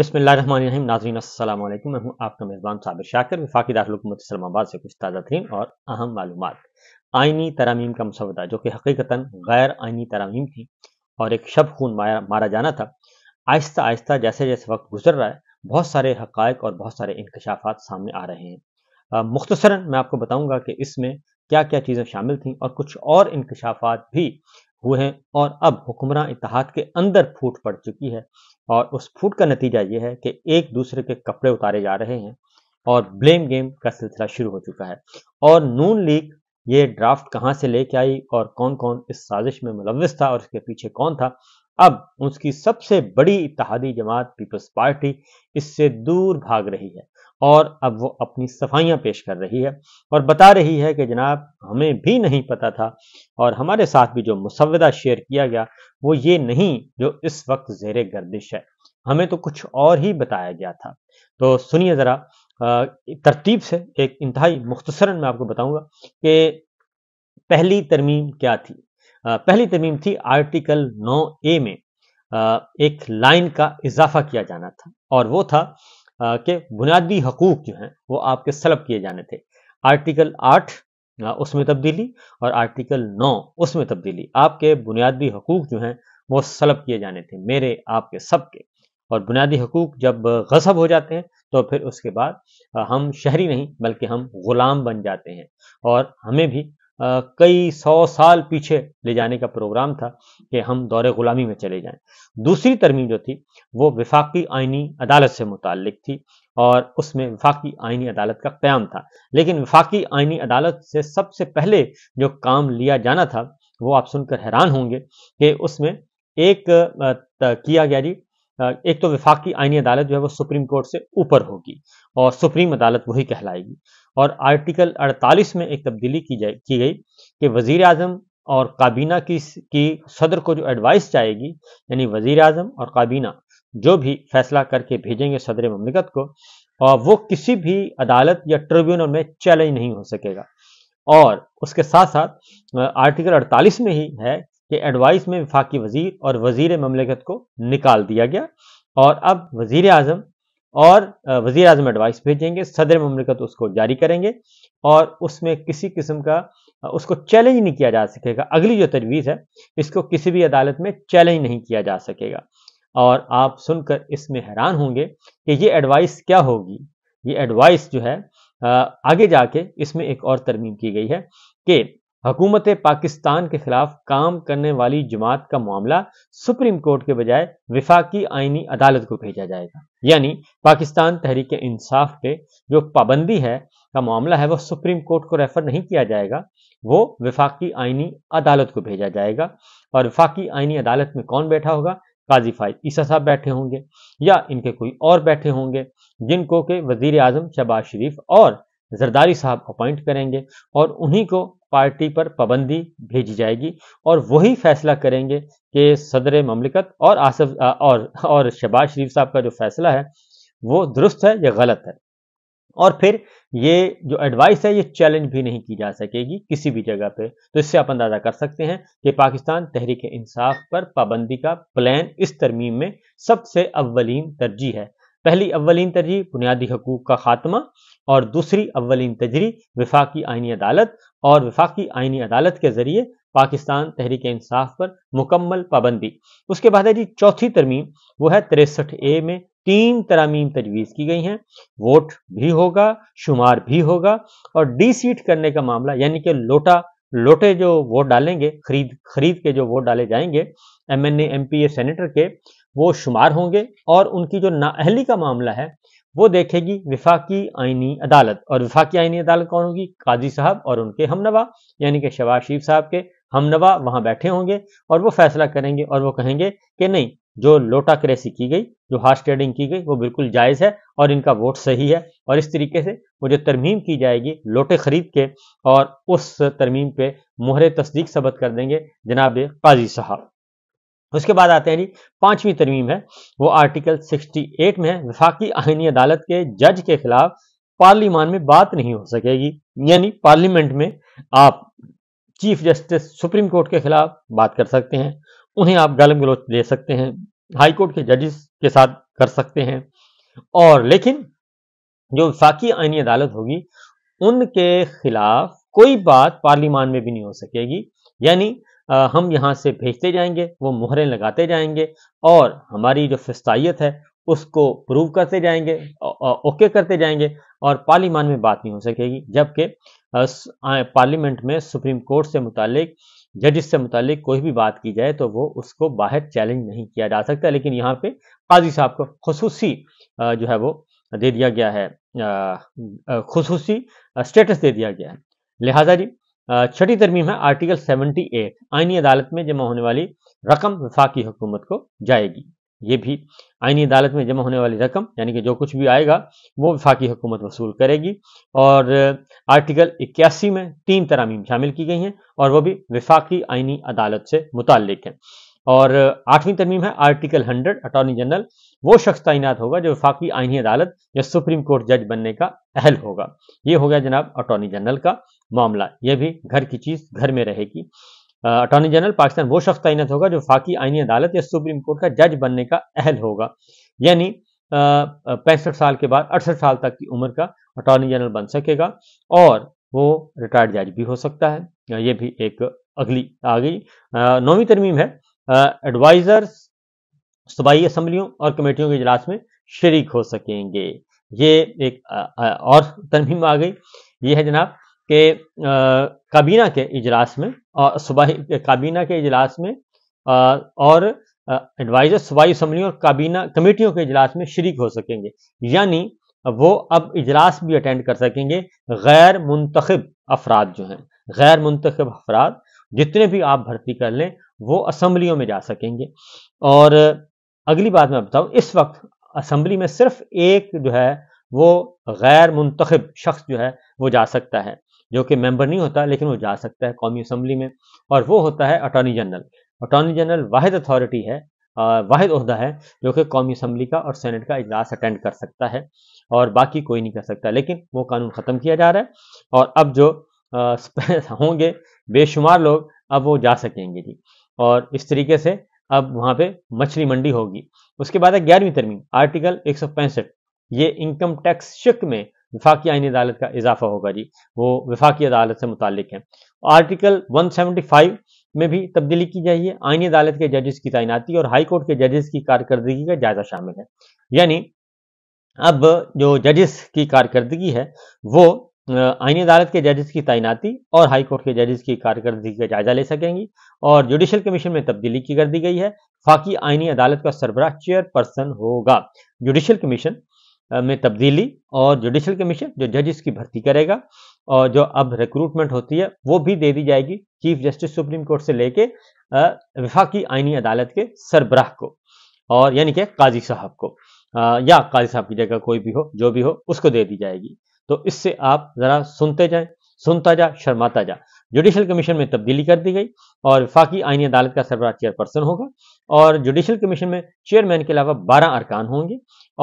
بسم اللہ الرحمن الرحیم ناظرین السلام علیکم میں ہوں آپ کا مہبان صابر شاکر فاقی حکومت اسلام آباد سے کچھ تازہ ترین اور اہم معلومات آئینی ترامیم کا مسودہ جو کہ حقیقتاً غیر آئینی ترامیم تھی اور ایک شب خون مارا جانا تھا آہستہ آہستہ جیسے جیسے وقت گزر رہا ہے بہت سارے حقائق اور بہت سارے انکشافات سامنے آ رہے ہیں مختصراً میں آپ کو بتاؤں گا کہ اس میں کیا کیا چیزیں شامل تھیں اور کچھ اور انکشافات بھی ہوئے ہیں اور اب حکمراں اتحاد کے اندر پھوٹ پڑ چکی ہے اور اس پھوٹ کا نتیجہ یہ ہے کہ ایک دوسرے کے کپڑے اتارے جا رہے ہیں اور بلیم گیم کا سلسلہ شروع ہو چکا ہے اور نون لیگ یہ ڈرافٹ کہاں سے لے کے آئی اور کون کون اس سازش میں ملوث تھا اور اس کے پیچھے کون تھا اب اس کی سب سے بڑی اتحادی جماعت پیپلز پارٹی اس سے دور بھاگ رہی ہے اور اب وہ اپنی صفائیاں پیش کر رہی ہے اور بتا رہی ہے کہ جناب ہمیں بھی نہیں پتا تھا اور ہمارے ساتھ بھی جو مسودہ شیئر کیا گیا وہ یہ نہیں جو اس وقت زیر گردش ہے ہمیں تو کچھ اور ہی بتایا گیا تھا تو سنیے ذرا ترتیب سے ایک انتہائی مختصراً میں آپ کو بتاؤں گا کہ پہلی ترمیم کیا تھی پہلی ترمیم تھی آرٹیکل نو اے میں ایک لائن کا اضافہ کیا جانا تھا اور وہ تھا کے بنیادی حقوق جو ہیں وہ آپ کے سلب کیے جانے تھے آرٹیکل آٹھ اس میں تبدیلی اور آرٹیکل نو اس میں تبدیلی آپ کے بنیادی حقوق جو ہیں وہ سلب کیے جانے تھے میرے آپ کے سب کے اور بنیادی حقوق جب غصب ہو جاتے ہیں تو پھر اس کے بعد ہم شہری نہیں بلکہ ہم غلام بن جاتے ہیں اور ہمیں بھی کئی سو سال پیچھے لے جانے کا پروگرام تھا کہ ہم دور غلامی میں چلے جائیں دوسری ترمیم جو تھی وہ وفاقی آئینی عدالت سے متعلق تھی اور اس میں وفاقی آئینی عدالت کا قیام تھا لیکن وفاقی آئینی عدالت سے سب سے پہلے جو کام لیا جانا تھا وہ آپ سن کر حیران ہوں گے کہ اس میں ایک کیا گیا جی ایک تو وفاقی آئینی عدالت جو ہے وہ سپریم کورٹ سے اوپر ہوگی اور سپریم عدالت وہی کہلائے گی اور آرٹیکل 48 میں ایک تبدیلی کی جائے کی گئی کہ وزیر اعظم اور کابینہ کی صدر کو جو ایڈوائس چاہے گی یعنی وزیر اعظم اور کابینہ جو بھی فیصلہ کر کے بھیجیں گے صدر مملکت کو اور وہ کسی بھی عدالت یا ٹریبیونل میں چیلنج نہیں ہو سکے گا اور اس کے ساتھ ساتھ آرٹیکل 48 میں ہی ہے کہ ایڈوائس میں وفاقی وزیر اور وزیر مملکت کو نکال دیا گیا اور اب وزیر اعظم اور وزیر اعظم ایڈوائس بھیجیں گے صدر مملکت اس کو جاری کریں گے اور اس میں کسی قسم کا اس کو چیلنج نہیں کیا جا سکے گا اگلی جو تجویز ہے اس کو کسی بھی عدالت میں چیلنج نہیں کیا جا سکے گا اور آپ سن کر اس میں حیران ہوں گے کہ یہ ایڈوائس کیا ہوگی یہ ایڈوائس جو ہے آگے جا کے اس میں ایک اور ترمیم کی گئی ہے کہ حکومت پاکستان کے خلاف کام کرنے والی جماعت کا معاملہ سپریم کورٹ کے بجائے وفاقی آئینی عدالت کو بھیجا جائے گا یعنی پاکستان تحریک انصاف پہ جو پابندی ہے کا معاملہ ہے وہ سپریم کورٹ کو ریفر نہیں کیا جائے گا وہ وفاقی آئینی عدالت کو بھیجا جائے گا اور وفاقی آئینی عدالت میں کون بیٹھا ہوگا قاضی فائد عیسیٰ صاحب بیٹھے ہوں گے یا ان کے کوئی اور بیٹھے ہوں گے جن کو کہ وزیر اعظم شہباز شریف اور زرداری صاحب اپوائنٹ کریں گے اور انہی کو پارٹی پر پابندی بھیجی جائے گی اور وہی فیصلہ کریں گے کہ صدر مملکت اور آصف اور اور شہباز شریف صاحب کا جو فیصلہ ہے وہ درست ہے یا غلط ہے اور پھر یہ جو ایڈوائس ہے یہ چیلنج بھی نہیں کی جا سکے گی کسی بھی جگہ پہ تو اس سے آپ اندازہ کر سکتے ہیں کہ پاکستان تحریک انصاف پر پابندی کا پلان اس ترمیم میں سب سے اولین ترجیح ہے پہلی اولین ترجیح بنیادی حقوق کا خاتمہ اور دوسری اولین تجری وفاقی آئینی عدالت اور وفاقی آئینی عدالت کے ذریعے پاکستان تحریک انصاف پر مکمل پابندی اس کے بعد ہے جی چوتھی ترمیم وہ ہے تریسٹھ اے میں تین ترامیم تجویز کی گئی ہیں ووٹ بھی ہوگا شمار بھی ہوگا اور ڈی سیٹ کرنے کا معاملہ یعنی کہ لوٹا لوٹے جو ووٹ ڈالیں گے خرید خرید کے جو ووٹ ڈالے جائیں گے M N A M P A senator کے وہ شمار ہوں گے اور ان کی جو نااہلی کا معاملہ ہے وہ دیکھے گی وفاقی آئینی عدالت اور وفاقی آئینی عدالت کون ہوگی قاضی صاحب اور ان کے ہم نوا یعنی کہ شباز شریف صاحب کے ہم نوا وہاں بیٹھے ہوں گے اور وہ فیصلہ کریں گے اور وہ کہیں گے کہ نہیں جو لوٹا کریسی کی گئی جو ہارس ٹریڈنگ کی گئی وہ بالکل جائز ہے اور ان کا ووٹ صحیح ہے اور اس طریقے سے وہ جو ترمیم کی جائے گی لوٹے خرید کے اور اس ترمیم پہ مہر تصدیق ثبت کر دیں گے جناب قاضی صاحب اس کے بعد آتے ہیں جی پانچویں ترمیم ہے وہ آرٹیکل سکسٹی ایٹ میں ہے وفاقی آئینی عدالت کے جج کے خلاف پارلیمان میں بات نہیں ہو سکے گی یعنی پارلیمنٹ میں آپ چیف جسٹس سپریم کورٹ کے خلاف بات کر سکتے ہیں انہیں آپ گلم گلوچ دے سکتے ہیں ہائی کورٹ کے ججز کے ساتھ کر سکتے ہیں اور لیکن جو وفاقی آئینی عدالت ہوگی ان کے خلاف کوئی بات پارلیمان میں بھی نہیں ہو سکے گی یعنی ہم یہاں سے بھیجتے جائیں گے وہ مہریں لگاتے جائیں گے اور ہماری جو فستائیت ہے اس کو پروو کرتے جائیں گے اوکے کرتے جائیں گے اور پارلیمان میں بات نہیں ہو سکے گی جبکہ پارلیمنٹ میں سپریم کورٹ سے متعلق ججز سے متعلق کوئی بھی بات کی جائے تو وہ اس کو باہر چیلنج نہیں کیا جا سکتا لیکن یہاں پہ قاضی صاحب کو خصوصی جو ہے وہ دے دیا گیا ہے خصوصی اسٹیٹس دے دیا گیا ہے لہٰذا جی چھٹی ترمیم ہے آرٹیکل سیونٹی ایٹ آئینی عدالت میں جمع ہونے والی رقم وفاقی حکومت کو جائے گی یہ بھی آئینی عدالت میں جمع ہونے والی رقم یعنی کہ جو کچھ بھی آئے گا وہ وفاقی حکومت وصول کرے گی اور آرٹیکل اکیاسی میں تین ترامیم شامل کی گئی ہیں اور وہ بھی وفاقی آئینی عدالت سے متعلق ہیں اور آٹھویں ترمیم ہے آرٹیکل ہنڈریڈ اٹارنی جنرل وہ شخص تعینات ہوگا جو وفاقی آئینی عدالت یا سپریم کورٹ جج بننے کا اہل ہوگا یہ ہو گیا جناب اٹارنی جنرل کا معاملہ یہ بھی گھر کی چیز گھر میں رہے گی اٹارنی جنرل پاکستان وہ شخص تعینات ہوگا جو وفاقی آئینی عدالت یا سپریم کورٹ کا جج بننے کا اہل ہوگا یعنی پینسٹھ سال کے بعد اڑسٹھ سال تک کی عمر کا اٹارنی جنرل بن سکے گا اور وہ ریٹائرڈ جج بھی ہو سکتا ہے یہ بھی ایک اگلی آ گئی نویں ترمیم ہے ایڈوائزرز صوبائی اسمبلیوں اور کمیٹیوں کے اجلاس میں شریک ہو سکیں گے یہ ایک اور ترمیم آ گئی یہ ہے جناب کہ کابینہ کے اجلاس میں اور صوبائی کابینہ کے اجلاس میں اور ایڈوائزر صوبائی اسمبلیوں اور کابینہ کمیٹیوں کے اجلاس میں شریک ہو سکیں گے یعنی وہ اب اجلاس بھی اٹینڈ کر سکیں گے غیر منتخب افراد جو ہیں غیر منتخب افراد جتنے بھی آپ بھرتی کر لیں وہ اسمبلیوں میں جا سکیں گے اور اگلی بات میں بتاؤں اس وقت اسمبلی میں صرف ایک جو ہے وہ غیر منتخب شخص جو ہے وہ جا سکتا ہے جو کہ ممبر نہیں ہوتا لیکن وہ جا سکتا ہے قومی اسمبلی میں اور وہ ہوتا ہے اٹارنی جنرل اٹارنی جنرل واحد اتھارٹی ہے واحد عہدہ ہے جو کہ قومی اسمبلی کا اور سینٹ کا اجلاس اٹینڈ کر سکتا ہے اور باقی کوئی نہیں کر سکتا لیکن وہ قانون ختم کیا جا رہا ہے اور اب جو ہوں گے بے شمار لوگ اب وہ جا سکیں گے جی اور اس طریقے سے اب وہاں پہ مچھلی منڈی ہوگی اس کے بعد ہے گیارہویں ترمیم آرٹیکل ایک سو پینسٹھ یہ انکم ٹیکس شک میں وفاقی آئین عدالت کا اضافہ ہوگا جی وہ وفاقی عدالت سے متعلق ہے آرٹیکل ون سیونٹی فائیو میں بھی تبدیلی کی جائیے آئینی عدالت کے ججز کی تعیناتی اور ہائی کورٹ کے ججز کی کارکردگی کا جائزہ شامل ہے یعنی اب جو ججز کی کارکردگی ہے وہ آئینی عدالت کے ججز کی تعیناتی اور ہائی کورٹ کے ججز کی کارکردگی کا جائزہ لے سکیں گی اور جوڈیشل کمیشن میں تبدیلی کی کر دی گئی ہے فاقی آئینی عدالت کا سربراہ چیئر پرسن ہوگا جوڈیشل کمیشن میں تبدیلی اور جوڈیشل کمیشن جو ججز کی بھرتی کرے گا اور جو اب ریکروٹمنٹ ہوتی ہے وہ بھی دے دی جائے گی چیف جسٹس سپریم کورٹ سے لے کے وفاقی آئینی عدالت کے سربراہ کو اور یعنی کہ قاضی صاحب کو یا قاضی صاحب کی جگہ کوئی بھی ہو جو بھی ہو اس کو دے دی جائے گی تو اس سے آپ ذرا سنتے جائیں سنتا جا شرماتا جا جوڈیشل کمیشن میں تبدیلی کر دی گئی اور وفاقی آئینی عدالت کا سربراہ چیئر پرسن ہوگا اور جوڈیشل کمیشن میں چیئرمین کے علاوہ بارہ ارکان ہوں گے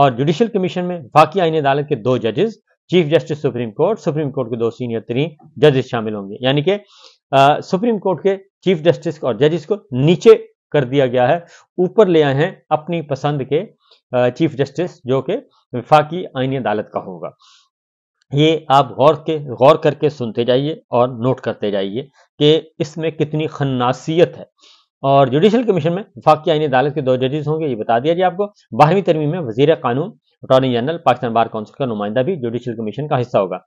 اور جوڈیشل کمیشن میں وفاقی آئینی عدالت کے دو ججز chief justice supreme court supreme court کے دو سینئر ترین ججز شامل ہوں گے یعنی کہ سپریم کورٹ کے چیف جسٹس اور ججز کو نیچے کر دیا گیا ہے اوپر لے آئے ہیں اپنی پسند کے چیف جسٹس جو کہ وفاقی آئینی عدالت کا ہوگا یہ آپ غور کے غور کر کے سنتے جائیے اور نوٹ کرتے جائیے کہ اس میں کتنی خناسیت ہے اور جوڈیشل کمیشن میں وفاقی آئینی عدالت کے دو ججز ہوں گے یہ بتا دیا جی آپ کو بارہویں ترمیم میں وزیر قانون attorney general Pakistan bar council کا نمائندہ بھی جوڈیشل کمیشن کا حصہ ہوگا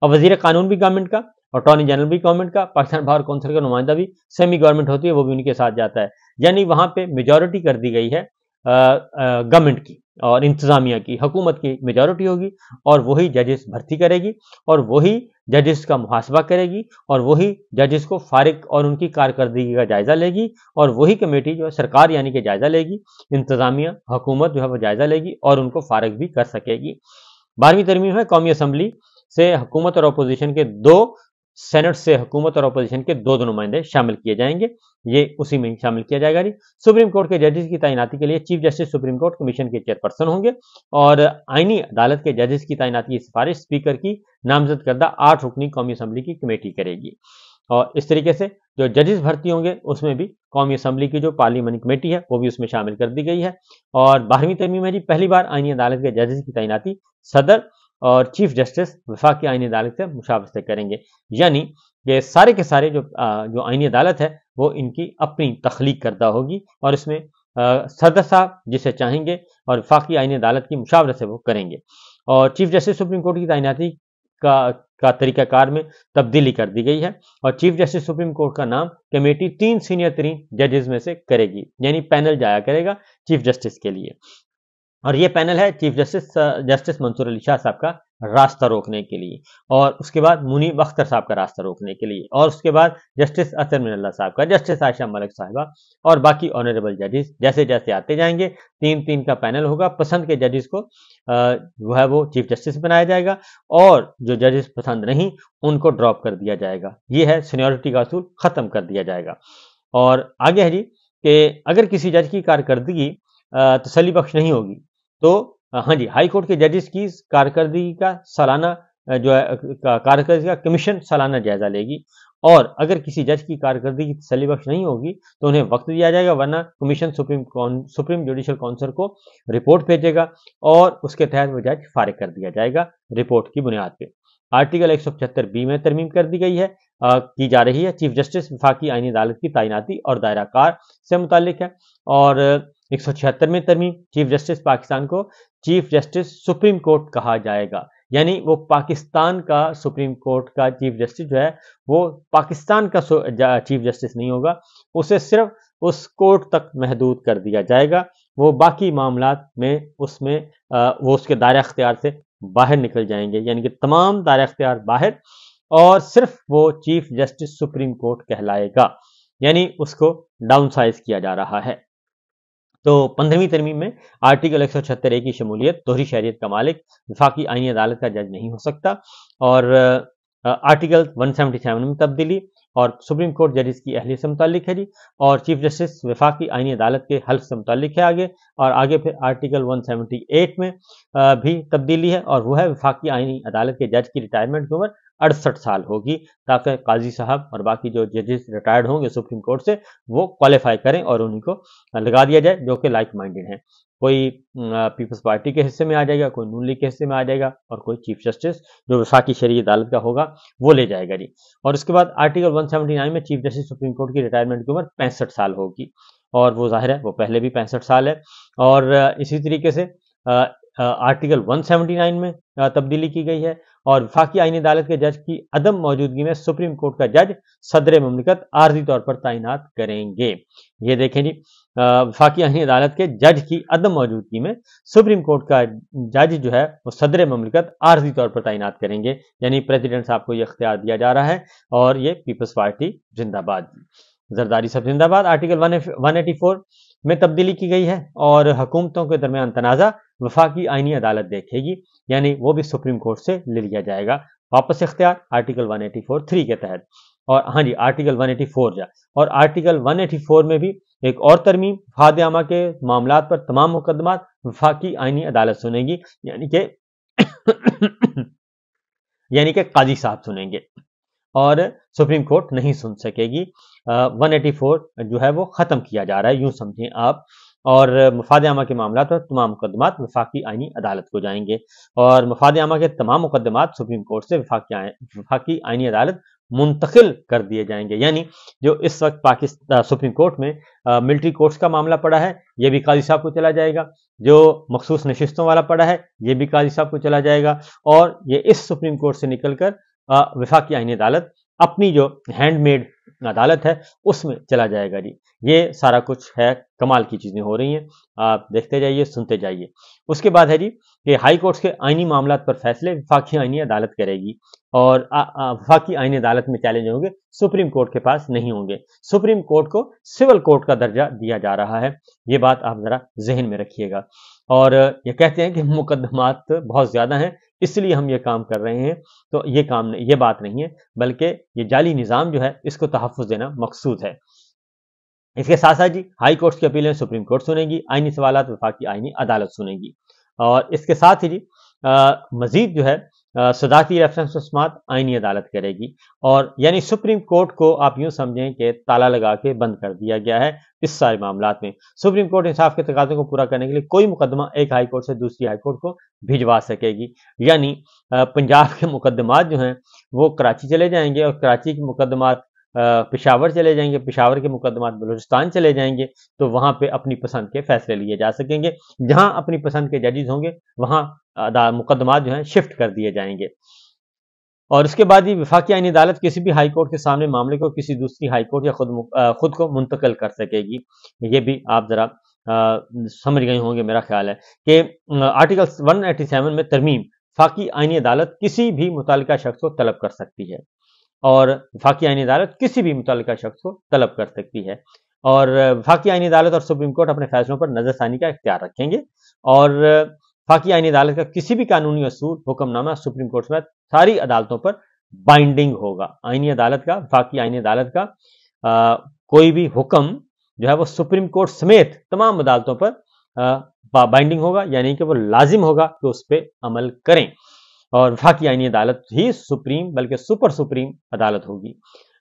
اب وزیر قانون بھی گورنمنٹ کا اٹارنی جنرل بھی گورنمنٹ کا پاکستان بار کونسل کا نمائندہ بھی سیمی گورنمنٹ ہوتی ہے وہ بھی ان کے ساتھ جاتا ہے یعنی وہاں پہ میجورٹی کر دی گئی ہے گورنمنٹ کی اور انتظامیہ کی حکومت کی میجورٹی ہوگی اور وہی ججز بھرتی کرے گی اور وہی ججز کا محاسبہ کرے گی اور وہی ججز کو فارغ اور ان کی کارکردگی کا جائزہ لے گی اور وہی کمیٹی جو ہے سرکار یعنی کہ جائزہ لے گی انتظامیہ حکومت جو ہے وہ جائزہ لے گی اور ان کو فارغ بھی کر سکے گی بارہویں ترمیم ہے قومی اسمبلی سے حکومت اور اپوزیشن کے دو سینٹ سے حکومت اور اپوزیشن کے دو دو نمائندے شامل کیے جائیں گے یہ اسی میں شامل کیا جائے گا جی سپریم کورٹ کے ججز کی تعیناتی کے لیے chief justice supreme court commission کے چیئرپرسن ہوں گے اور آئینی عدالت کے ججز کی تعیناتی کی سفارش اسپیکر کی نامزد کردہ آٹھ رکنی قومی اسمبلی کی کمیٹی کرے گی اور اس طریقے سے جو ججز بھرتی ہوں گے اس میں بھی قومی اسمبلی کی جو پارلیمانی کمیٹی ہے وہ بھی اس میں شامل کر دی گئی ہے اور بارہویں ترمیم ہے جی پہلی بار آئینی عدالت کے ججز کی تعیناتی صدر اور چیف جسٹس وفاقی آئینی عدالت سے مشابستے کریں گے یعنی یہ سارے کے سارے جو آئینی عدالت ہے وہ ان کی اپنی تخلیق کردہ ہوگی اور اس میں صدر صاحب جسے چاہیں گے اور وفاقی آئینی عدالت کی سے وہ کریں گے اور چیف جسٹس سپریم کورٹ کی تعیناتی کا طریقہ کار میں تبدیلی کر دی گئی ہے اور چیف جسٹس سپریم کورٹ کا نام کمیٹی تین سینئر ترین ججز میں سے کرے گی یعنی پینل جایا کرے گا چیف جسٹس کے لیے اور یہ پینل ہے chief justice justice Mansoor Ali Shah صاحب کا راستہ روکنے کے لیے اور اس کے بعد منی اختر صاحب کا راستہ روکنے کے لیے اور اس کے بعد جسٹس اطر من اللہ صاحب کا جسٹس عائشہ ملک صاحبہ اور باقی آنریبل ججز جیسے جیسے آتے جائیں گے تین تین کا پینل ہوگا پسند کے ججز کو جو ہے وہ چیف جسٹس بنایا جائے گا اور جو ججز پسند نہیں ان کو ڈراپ کر دیا جائے گا یہ ہے سینیورٹی کا اصول ختم کر دیا جائے گا اور آگے ہے جی کہ اگر کسی جج کی کارکردگی تسلی بخش نہیں ہوگی تو ہاں جی ہائی کورٹ کے ججز کی کارکردگی کا سالانہ جو ہے کمیشن سالانہ جائزہ لے گی اور اگر کسی جج کی کارکردگی تسلی بخش نہیں ہوگی تو انہیں وقت دیا جائے گا ورنہ commission supreme supreme judicial council کو رپورٹ بھیجے گا اور اس کے تحت وہ جج فارغ کر دیا جائے گا رپورٹ کی بنیاد پہ آرٹیکل ایک سو پچہتر بی میں ترمیم کر دی گئی ہے کی جا رہی ہے چیف جسٹس وفاقی آئینی عدالت کی تعیناتی اور دائرہ کار سے متعلق ہے اور سو چھہتر میں ترمیم چیف جسٹس پاکستان کو چیف جسٹس سپریم کورٹ کہا جائے گا یعنی وہ پاکستان کا سپریم کورٹ کا چیف جسٹس جو ہے وہ پاکستان کا چیف جسٹس نہیں ہوگا اسے صرف اس کورٹ تک محدود کر دیا جائے گا وہ باقی معاملات میں اس میں وہ اس کے دائرہ اختیار سے باہر نکل جائیں گے یعنی کہ تمام دائرہ اختیار باہر اور صرف وہ چیف جسٹس سپریم کورٹ کہلائے گا یعنی اس کو ڈاؤن سائز کیا جا رہا ہے تو پندرہویں ترمیم میں آرٹیکل ایک سو چھتر اے کی شمولیت دوہری شہریت کا مالک وفاقی آئینی عدالت کا جج نہیں ہو سکتا اور آرٹیکل ون سیونٹی سیون میں تبدیلی اور سپریم کورٹ ججز کی اہلیت سے متعلق ہے جی اور چیف جسٹس وفاقی آئینی عدالت کے حلف سے متعلق ہے آگے اور آگے پھر آرٹیکل ون سیونٹی ایٹ میں بھی تبدیلی ہے اور وہ ہے وفاقی آئینی عدالت کے جج کی ریٹائرمنٹ کی عمر اڑسٹھ سال ہوگی تاکہ قاضی صاحب اور باقی جو ججز ریٹائرڈ ہوں گے سپریم کورٹ سے وہ کوالیفائی کریں اور انہیں کو لگا دیا جائے جو کہ لائک مائنڈڈ ہیں کوئی پیپلز پارٹی کے حصے میں آ جائے گا کوئی نون لیگ کے حصے میں آ جائے گا اور کوئی چیف جسٹس جو وفاقی شہری عدالت کا ہوگا وہ لے جائے گا جی اور اس کے بعد آرٹیکل 179 میں چیف جسٹس سپریم کورٹ کی ریٹائرمنٹ کی عمر پینسٹھ سال ہوگی اور وہ ظاہر ہے وہ پہلے بھی پینسٹھ سال ہے اور اسی طریقے سے آرٹیکل 179 میں تبدیلی کی گئی ہے اور وفاقی آئین عدالت کے جج کی عدم موجودگی میں سپریم کورٹ کا جج صدر مملکت عارضی طور پر تعینات کریں گے یہ دیکھیں جی وفاقی آئینی عدالت کے جج کی عدم موجودگی میں سپریم کورٹ کا جج جو ہے وہ صدر مملکت عارضی طور پر تعینات کریں گے یعنی پریزیڈنٹ صاحب کو یہ اختیار دیا جا رہا ہے اور یہ پیپلز پارٹی زندہ باد جی۔ زرداری صاحب زندہ باد آرٹیکل 184 میں تبدیلی کی گئی ہے اور حکومتوں کے درمیان تنازع وفاقی آئینی عدالت دیکھے گی یعنی وہ بھی سپریم کورٹ سے لے لیا جائے گا واپس اختیار آرٹیکل 184 3 کے تحت اور ہاں جی آرٹیکل 184 جا اور آرٹیکل 184 میں بھی ایک اور ترمیم فاد عامہ کے معاملات پر تمام مقدمات وفاقی آئینی عدالت سنے گی یعنی کہ یعنی کہ قاضی صاحب سنیں گے اور سپریم کورٹ نہیں سن سکے گی ون ایٹی فور جو ہے وہ ختم کیا جا رہا ہے یوں سمجھیں آپ اور مفاد عامہ کے معاملات پر تمام مقدمات وفاقی آئینی عدالت کو جائیں گے اور مفاد عامہ کے تمام مقدمات سپریم کورٹ سے وفاقی آئینی عدالت منتقل کر دیے جائیں گے یعنی جو اس وقت پاکستان سپریم کورٹ میں ملٹری کورٹس کا معاملہ پڑا ہے یہ بھی قاضی صاحب کو چلا جائے گا جو مخصوص نشستوں والا پڑا ہے یہ بھی قاضی صاحب کو چلا جائے گا اور یہ اس سپریم کورٹ سے نکل کر وفاقی آئین عدالت اپنی جو ہینڈ میڈ عدالت ہے اس میں چلا جائے گا جی یہ سارا کچھ ہے کمال کی چیزیں ہو رہی ہیں آپ دیکھتے جائیے سنتے جائیے اس کے بعد ہے جی کہ ہائی کورٹس کے آئینی معاملات پر فیصلے وفاقی آئینی عدالت کرے گی اور وفاقی آئینی عدالت میں چیلنج ہوں گے سپریم کورٹ کے پاس نہیں ہوں گے سپریم کورٹ کو سیول کورٹ کا درجہ دیا جا رہا ہے یہ بات آپ ذرا ذہن میں رکھیے گا اور یہ کہتے ہیں کہ مقدمات بہت زیادہ ہیں اس لیے ہم یہ کام کر رہے ہیں تو یہ کام نہیں یہ بات نہیں ہے بلکہ یہ جعلی نظام جو ہے اس کو تحفظ دینا مقصود ہے اس کے ساتھ ساتھ جی ہائی کورٹس کی اپیلیں سپریم کورٹ سنیں گی آئینی سوالات وفاقی آئینی عدالت سنے گی اور اس کے ساتھ ہی جی مزید جو ہے صداقتی ریفرنس رسومات آئینی عدالت کرے گی اور یعنی سپریم کورٹ کو آپ یوں سمجھیں کہ تالا لگا کے بند کر دیا گیا ہے اس سارے معاملات میں سپریم کورٹ انصاف کے تقاضے کو پورا کرنے کے لیے کوئی مقدمہ ایک ہائی کورٹ سے دوسری ہائی کورٹ کو بھیجوا سکے گی یعنی پنجاب کے مقدمات جو ہیں وہ کراچی چلے جائیں گے اور کراچی کے مقدمات پشاور چلے جائیں گے پشاور کے مقدمات بلوچستان چلے جائیں گے تو وہاں پہ اپنی پسند کے فیصلے لیے جا سکیں گے جہاں اپنی پسند کے ججز ہوں گے وہاں مقدمات جو ہیں شفٹ کر دیے جائیں گے اور اس کے بعد ہی وفاقی آئین عدالت کسی بھی ہائی کورٹ کے سامنے معاملے کو کسی دوسری ہائی کورٹ یا خود خود کو منتقل کر سکے گی یہ بھی آپ ذرا سمجھ گئی ہوں گے میرا خیال ہے کہ آرٹیکل 187 میں ترمیم فاقی آئینی عدالت کسی بھی متعلقہ شخص کو طلب کر سکتی ہے اور فاقی آئین عدالت کسی بھی متعلقہ شخص کو طلب کر سکتی ہے اور فاقی آئینی عدالت اور سپریم کورٹ اپنے فیصلوں پر نظر ثانی کا اختیار رکھیں گے اور فاقی آئینی عدالت کا کسی بھی قانونی اصول حکم نامہ سپریم کورٹ سمیت ساری عدالتوں پر بائنڈنگ ہوگا آئینی عدالت کا فاقی آئینی عدالت کا کوئی بھی حکم جو ہے وہ سپریم کورٹ سمیت تمام عدالتوں پر بائنڈنگ ہوگا یعنی کہ وہ لازم ہوگا کہ اس پہ عمل کریں اور وفاقی آئینی عدالت ہی سپریم بلکہ سپر سپریم عدالت ہوگی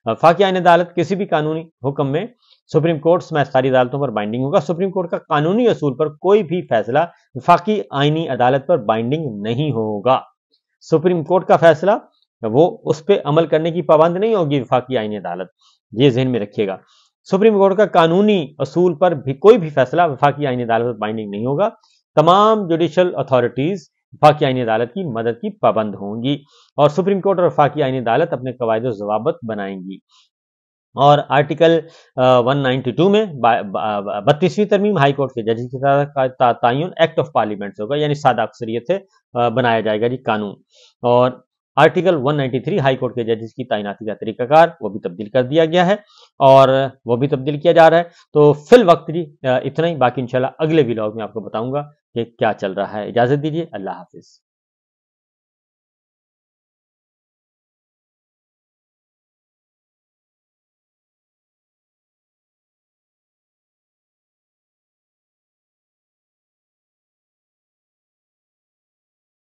وفاقی آئین عدالت کسی بھی قانونی حکم میں سپریم کورٹ سمیت ساری عدالتوں پر بائنڈنگ ہوگا سپریم کورٹ کا قانونی اصول پر کوئی بھی فیصلہ وفاقی آئینی عدالت پر بائنڈنگ نہیں ہوگا سپریم کورٹ کا فیصلہ وہ اس پہ عمل کرنے کی پابند نہیں ہوگی وفاقی آئینی عدالت یہ ذہن میں رکھیے گا سپریم کورٹ کا قانونی اصول پر بھی کوئی بھی فیصلہ وفاقی آئینی عدالت پر بائنڈنگ نہیں ہوگا تمام جوڈیشل اتھارٹیز فاقی آئین عدالت کی مدد کی پابند ہوں گی اور سپریم کورٹ اور فاقی آئین عدالت اپنے قواعد و ضوابط بنائیں گی اور آرٹیکل 192 میں بتیسویں ترمیم ہائی کورٹ کے ججز کے تعین ایکٹ آف پارلیمنٹ سے ہوگا یعنی سادہ اکثریت سے بنایا جائے گا جی قانون اور آرٹیکل 193 ہائی کورٹ کے ججز کی تعیناتی کا طریقہ کار وہ بھی تبدیل کر دیا گیا ہے اور وہ بھی تبدیل کیا جا رہا ہے تو فی الوقت جی اتنا ہی باقی انشاءاللہ اگلے ویلاگ میں آپ کو بتاؤں گا کہ کیا چل رہا ہے اجازت دیجیے اللہ حافظ